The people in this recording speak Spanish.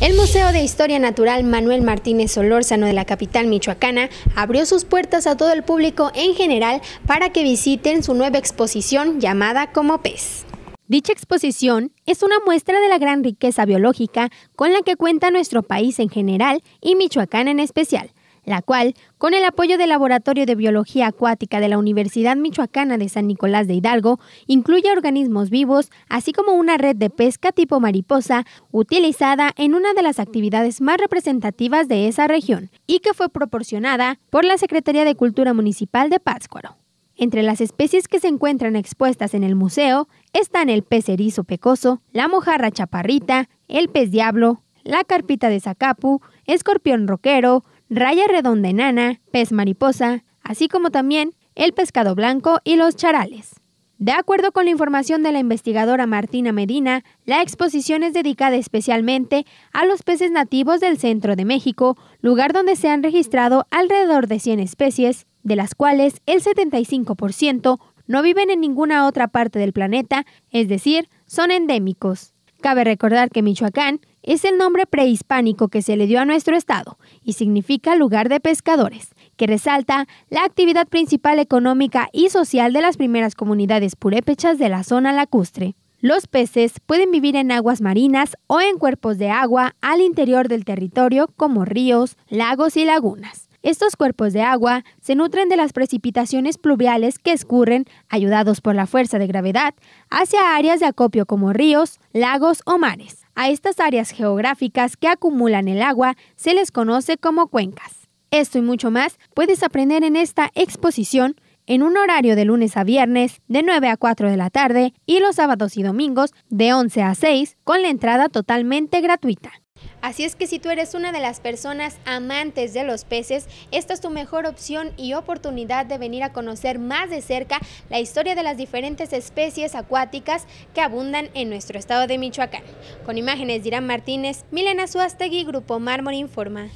El Museo de Historia Natural Manuel Martínez Solórzano de la capital michoacana abrió sus puertas a todo el público en general para que visiten su nueva exposición llamada Como Pez. Dicha exposición es una muestra de la gran riqueza biológica con la que cuenta nuestro país en general y Michoacán en especial, la cual, con el apoyo del Laboratorio de Biología Acuática de la Universidad Michoacana de San Nicolás de Hidalgo, incluye organismos vivos, así como una red de pesca tipo mariposa, utilizada en una de las actividades más representativas de esa región, y que fue proporcionada por la Secretaría de Cultura Municipal de Pátzcuaro. Entre las especies que se encuentran expuestas en el museo están el pez erizo pecoso, la mojarra chaparrita, el pez diablo, la carpita de zacapu, escorpión roquero, raya redonda enana, pez mariposa, así como también el pescado blanco y los charales. De acuerdo con la información de la investigadora Martina Medina, la exposición es dedicada especialmente a los peces nativos del centro de México, lugar donde se han registrado alrededor de 100 especies, de las cuales el 75% no viven en ninguna otra parte del planeta, es decir, son endémicos. Cabe recordar que Michoacán es el nombre prehispánico que se le dio a nuestro estado y significa lugar de pescadores, que resalta la actividad principal económica y social de las primeras comunidades purépechas de la zona lacustre. Los peces pueden vivir en aguas marinas o en cuerpos de agua al interior del territorio como ríos, lagos y lagunas. Estos cuerpos de agua se nutren de las precipitaciones pluviales que escurren, ayudados por la fuerza de gravedad, hacia áreas de acopio como ríos, lagos o mares. A estas áreas geográficas que acumulan el agua se les conoce como cuencas. Esto y mucho más puedes aprender en esta exposición en un horario de lunes a viernes de 9 a 4 de la tarde y los sábados y domingos de 11 a 6 con la entrada totalmente gratuita. Así es que si tú eres una de las personas amantes de los peces, esta es tu mejor opción y oportunidad de venir a conocer más de cerca la historia de las diferentes especies acuáticas que abundan en nuestro estado de Michoacán. Con imágenes de Irán Martínez, Milena Suastegui, Grupo Mármol Informa.